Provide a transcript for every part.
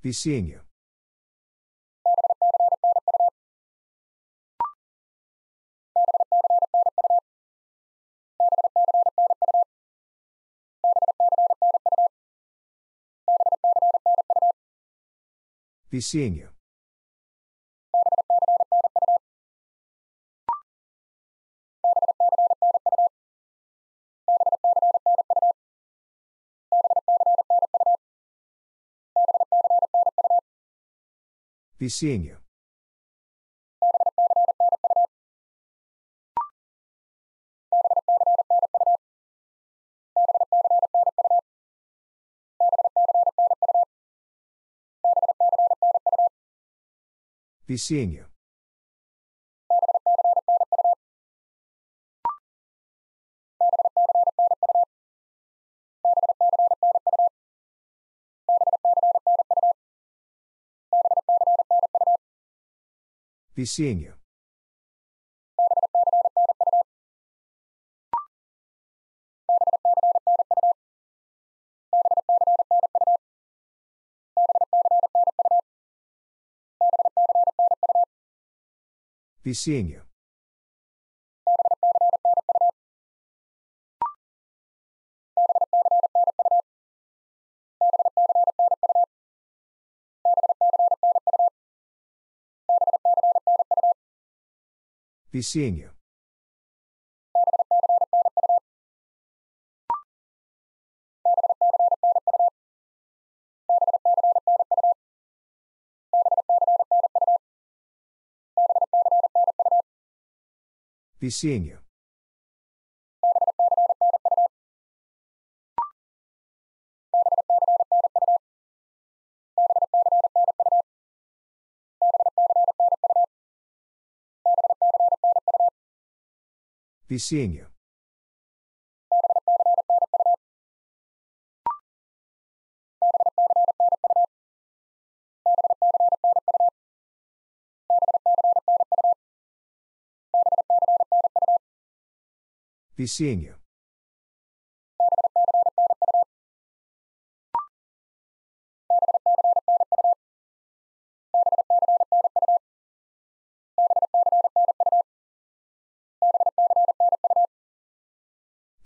Be seeing you. Be seeing you. Be seeing you. Be seeing you. Be seeing you. Be seeing you. Be seeing you. Be seeing you. Be seeing you. Be seeing you.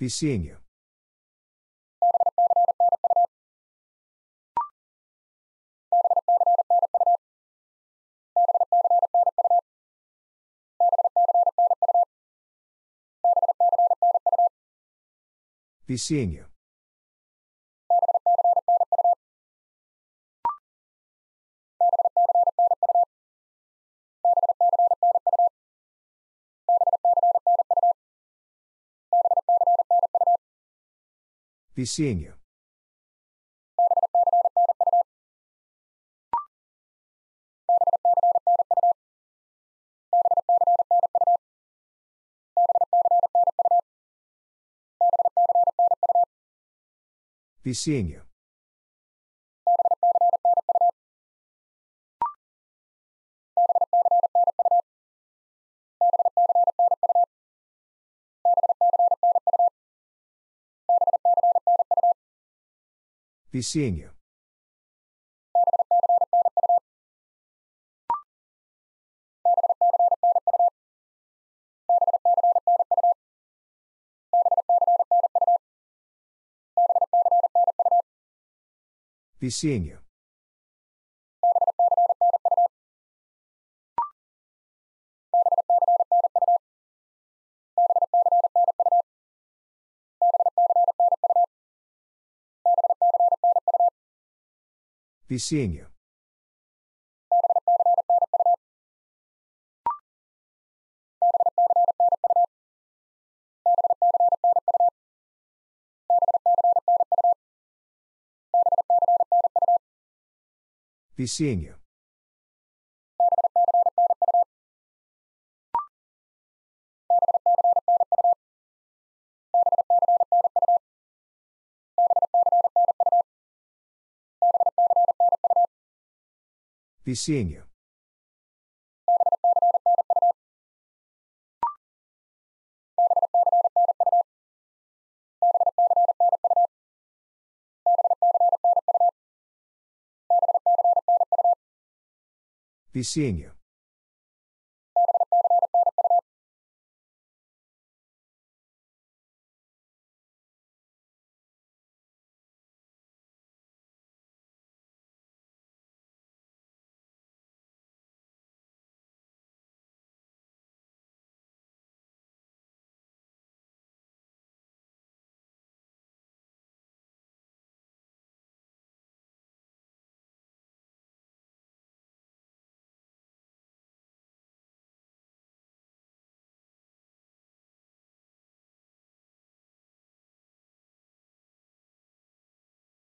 Be seeing you. Be seeing you. Be seeing you. Be seeing you. Be seeing you. Be seeing you. Be seeing you. Be seeing you. Be seeing you. Be seeing you.